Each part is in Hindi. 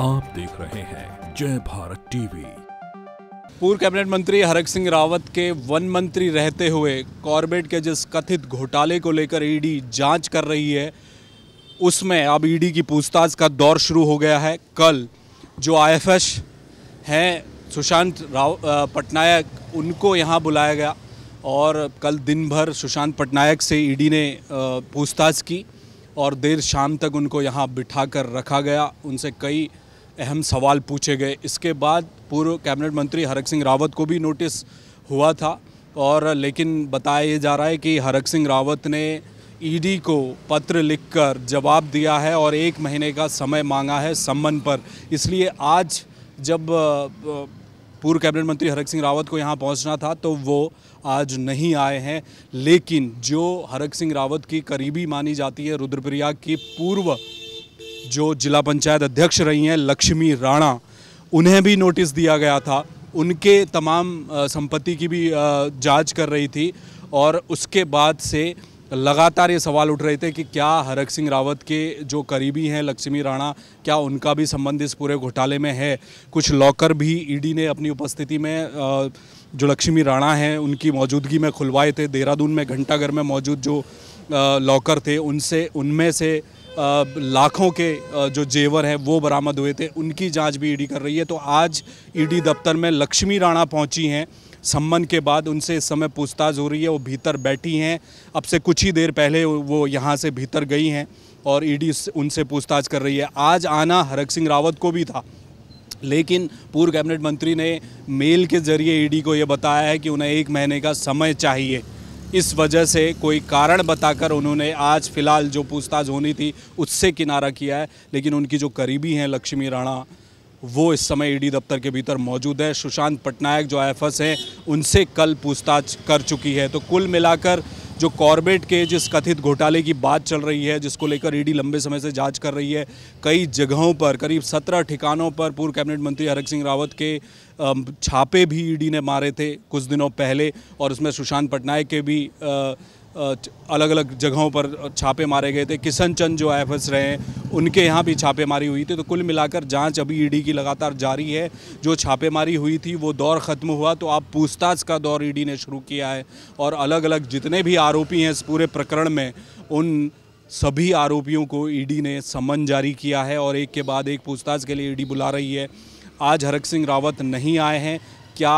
आप देख रहे हैं जय भारत टीवी पूर्व कैबिनेट मंत्री हरक सिंह रावत के वन मंत्री रहते हुए कॉर्बेट के जिस कथित घोटाले को लेकर ईडी जांच कर रही है उसमें अब ईडी की पूछताछ का दौर शुरू हो गया है कल जो आईएफएस हैं सुशांत राव पटनायक उनको यहाँ बुलाया गया और कल दिन भर सुशांत पटनायक से ईडी ने पूछताछ की और देर शाम तक उनको यहाँ बिठा कर रखा गया उनसे कई अहम सवाल पूछे गए इसके बाद पूर्व कैबिनेट मंत्री हरक सिंह रावत को भी नोटिस हुआ था और लेकिन बताया जा रहा है कि हरक सिंह रावत ने ईडी को पत्र लिखकर जवाब दिया है और एक महीने का समय मांगा है सम्मन पर इसलिए आज जब पूर्व कैबिनेट मंत्री हरक सिंह रावत को यहाँ पहुँचना था तो वो आज नहीं आए हैं लेकिन जो हरक सिंह रावत की करीबी मानी जाती है रुद्रप्रयाग की पूर्व जो जिला पंचायत अध्यक्ष रही हैं लक्ष्मी राणा उन्हें भी नोटिस दिया गया था उनके तमाम संपत्ति की भी जांच कर रही थी और उसके बाद से लगातार ये सवाल उठ रहे थे कि क्या हरक सिंह रावत के जो करीबी हैं लक्ष्मी राणा क्या उनका भी संबंध इस पूरे घोटाले में है कुछ लॉकर भी ईडी e ने अपनी उपस्थिति में जो लक्ष्मी राणा हैं उनकी मौजूदगी में खुलवाए थे देहरादून में घंटाघर में मौजूद जो लॉकर थे उनसे उनमें से लाखों के जो जेवर हैं वो बरामद हुए थे उनकी जांच भी ईडी कर रही है तो आज ईडी दफ्तर में लक्ष्मी राणा पहुंची हैं सम्मन के बाद उनसे इस समय पूछताछ हो रही है वो भीतर बैठी हैं अब से कुछ ही देर पहले वो यहाँ से भीतर गई हैं और ईडी उनसे पूछताछ कर रही है आज आना हरक सिंह रावत को भी था लेकिन पूर्व कैबिनेट मंत्री ने मेल के जरिए ईडी को ये बताया है कि उन्हें एक महीने का समय चाहिए इस वजह से कोई कारण बताकर उन्होंने आज फिलहाल जो पूछताछ होनी थी उससे किनारा किया है लेकिन उनकी जो करीबी हैं लक्ष्मी राणा वो इस समय ईडी e दफ्तर के भीतर मौजूद है सुशांत पटनायक जो आई हैं उनसे कल पूछताछ कर चुकी है तो कुल मिलाकर जो कॉर्बेट के जिस कथित घोटाले की बात चल रही है जिसको लेकर ईडी e लंबे समय से जांच कर रही है कई जगहों पर करीब सत्रह ठिकानों पर पूर्व कैबिनेट मंत्री हरक सिंह रावत के छापे भी ईडी e ने मारे थे कुछ दिनों पहले और उसमें सुशांत पटनायक के भी अलग अलग जगहों पर छापे मारे गए थे किशन चंद जो आई रहे हैं उनके यहाँ भी छापेमारी हुई थी तो कुल मिलाकर जांच अभी ईडी की लगातार जारी है जो छापेमारी हुई थी वो दौर ख़त्म हुआ तो आप पूछताछ का दौर ईडी ने शुरू किया है और अलग अलग जितने भी आरोपी हैं इस पूरे प्रकरण में उन सभी आरोपियों को ईडी ने समन जारी किया है और एक के बाद एक पूछताछ के लिए ई बुला रही है आज हरक सिंह रावत नहीं आए हैं क्या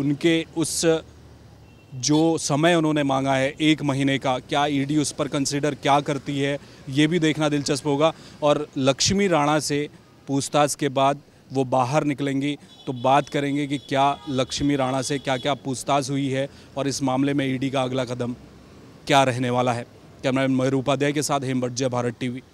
उनके उस जो समय उन्होंने मांगा है एक महीने का क्या ईडी e उस पर कंसिडर क्या करती है ये भी देखना दिलचस्प होगा और लक्ष्मी राणा से पूछताछ के बाद वो बाहर निकलेंगी तो बात करेंगे कि क्या लक्ष्मी राणा से क्या क्या पूछताछ हुई है और इस मामले में ईडी e का अगला कदम क्या रहने वाला है कैमरा मयूर उपाध्याय के साथ हेमभट भारत टीवी